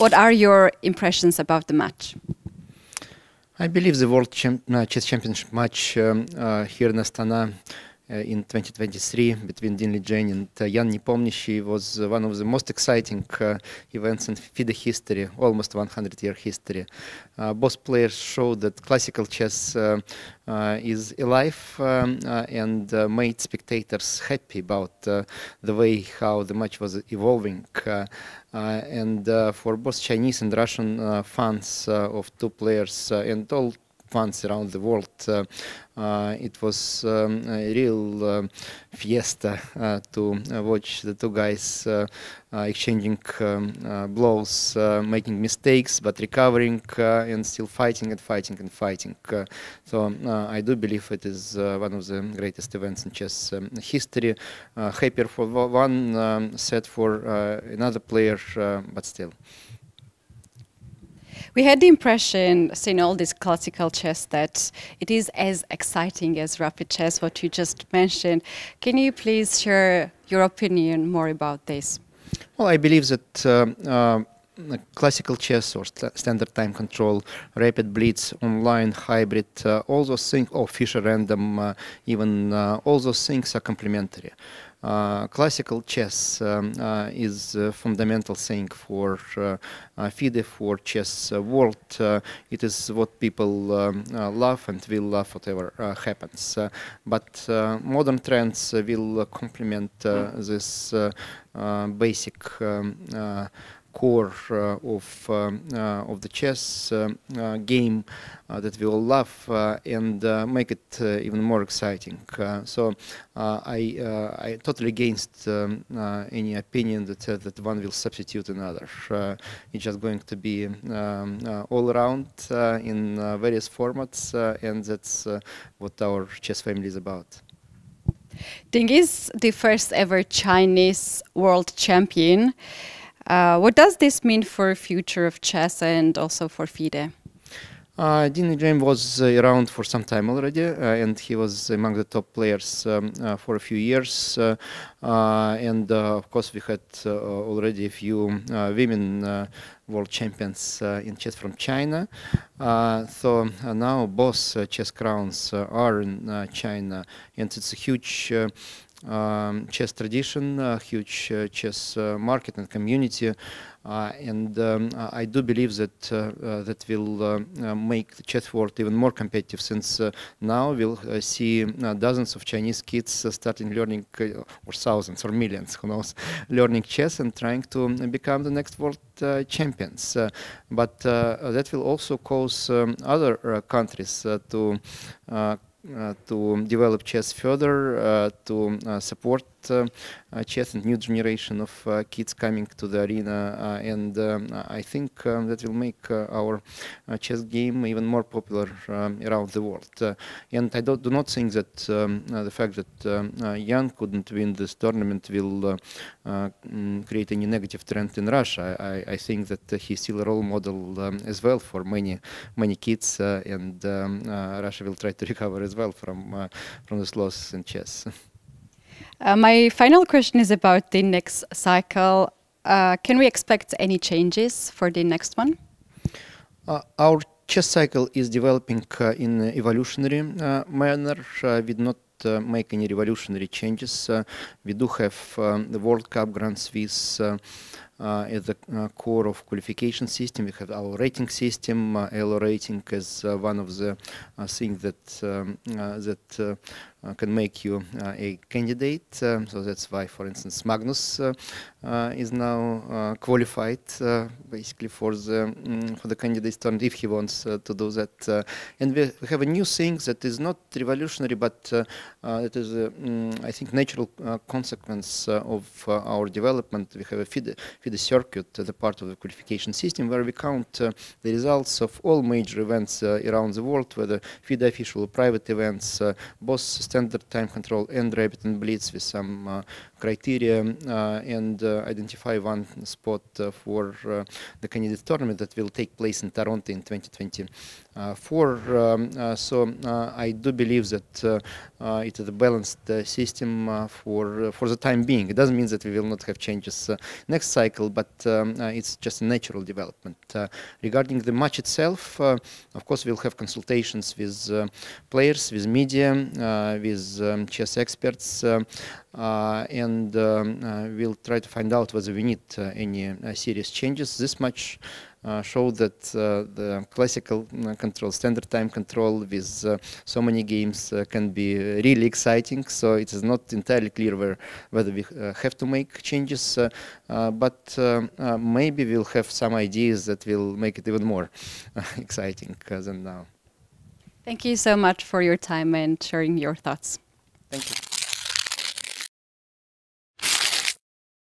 What are your impressions about the match? I believe the World uh, Chess Championship match um, uh, here in Astana Э, in 2023 between Dinli Jain and uh, Jan Nepomniachtchi was one of the most exciting э, events in FIDE history, almost 100-year history. Э, both players showed that classical chess is alive um, and made spectators happy about the way how the match was evolving. and for both Chinese and Russian fans of two players uh, and all funds around the world. Uh, uh, it was um, a real uh, fiesta to watch the two guys exchanging um, blows, making mistakes, but recovering and still fighting and fighting and fighting. so I do believe it is one of the greatest events in chess um, history. happier for one, um, set for another player, but still. We had the impression, seeing all this classical chess, that it is as exciting as rapid chess, what you just mentioned. Can you please share your opinion more about this? Well, I believe that uh, uh classical chess or st standard time control, rapid blitz, online, hybrid, uh, all those things, or oh, Fisher random, uh, even uh, all those things are complementary. Uh, classical chess um, uh, is a fundamental thing for uh, FIDE, for chess world. it is what people um, love and will love whatever happens. but modern trends will complement hmm. this basic um, core uh, of um, uh, of the chess uh, game that we all love and make it even more exciting. so I I totally against um, any opinion that that one will substitute another. it's just going to be um, all around in various formats, and that's what our chess family is about. Ding is the first ever Chinese world champion. Uh, what does this mean for future of chess and also for FIDE? Uh, Dini was uh, around for some time already, uh, and he was among the top players um, uh, for a few years. Uh, uh, and of course, we had already a few women world champions in chess from China. so now both chess crowns are in China, and it's a huge um, chess tradition, a uh, huge uh, chess uh, market and community, uh, and um, I do believe that uh, uh, that will make the chess world even more competitive. Since now we'll see dozens of Chinese kids starting learning, or thousands or millions, who knows, learning chess and trying to become the next world champions. but that will also cause um, other countries to to develop chess further, uh, to uh, support uh, uh, chess and new generation of uh, kids coming to the arena, and I think that will make our chess game even more popular around the world. and I do, do not think that um, the fact that um, Yan couldn't win this tournament will mm, create any negative trend in Russia. I, I think that he's still a role model um, as well for many many kids, and um, Russia will try to recover as well from from this loss in chess. Uh, my final question is about the next cycle. Uh, can we expect any changes for the next one? Uh, our chess cycle is developing uh, in evolutionary uh, manner. we do not make any revolutionary changes. we do have um, the World Cup Grand Swiss uh, at the uh, core of qualification system. We have our rating system. Uh, ELO rating is uh, one of the things that um, that uh, can make you uh, a candidate. Um, so that's why, for instance, Magnus uh, is now qualified basically for the um, for the candidate's term if he wants to do that. and we, have a new thing that is not revolutionary, but it is, a, um, I think, natural consequence of our development. We have a feed, feed the circuit uh, the part of the qualification system where we count uh, the results of all major events uh, around the world, whether FIDA official or private events, uh, both standard time control and rapid and blitz with some uh, criteria, and identify one spot for the candidate tournament that will take place in Toronto in 2024. Um, so I do believe that it is a balanced system for, for the time being. It doesn't mean that we will not have changes next cycle cycle, but um, uh, it's just a natural development. Uh, regarding the match itself, uh, of course, we'll have consultations with players, with media, with um, chess experts, and um, we'll try to find out whether we need any serious changes. This much uh, showed that uh, the classical uh, control, standard time control with so many games can be really exciting. So it is not entirely clear where, whether we have to make changes, but maybe we'll have some ideas that will make it even more exciting than now. Thank you so much for your time and sharing your thoughts. Thank you.